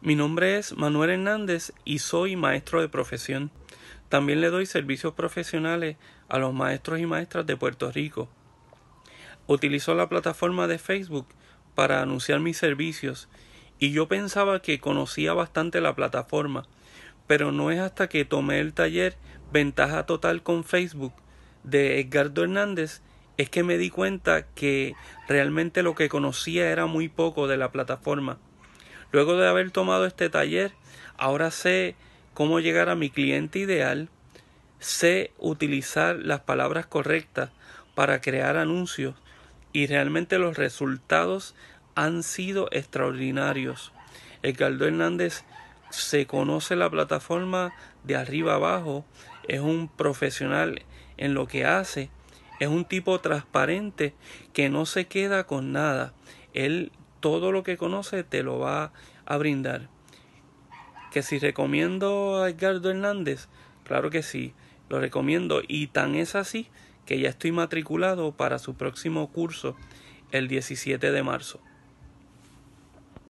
Mi nombre es Manuel Hernández y soy maestro de profesión. También le doy servicios profesionales a los maestros y maestras de Puerto Rico. Utilizo la plataforma de Facebook para anunciar mis servicios y yo pensaba que conocía bastante la plataforma, pero no es hasta que tomé el taller Ventaja Total con Facebook de Edgardo Hernández es que me di cuenta que realmente lo que conocía era muy poco de la plataforma. Luego de haber tomado este taller, ahora sé cómo llegar a mi cliente ideal, sé utilizar las palabras correctas para crear anuncios y realmente los resultados han sido extraordinarios. Edgardo Hernández se conoce la plataforma de arriba abajo, es un profesional en lo que hace, es un tipo transparente que no se queda con nada. Él todo lo que conoce te lo va a brindar. Que si recomiendo a Edgardo Hernández, claro que sí, lo recomiendo. Y tan es así que ya estoy matriculado para su próximo curso el 17 de marzo.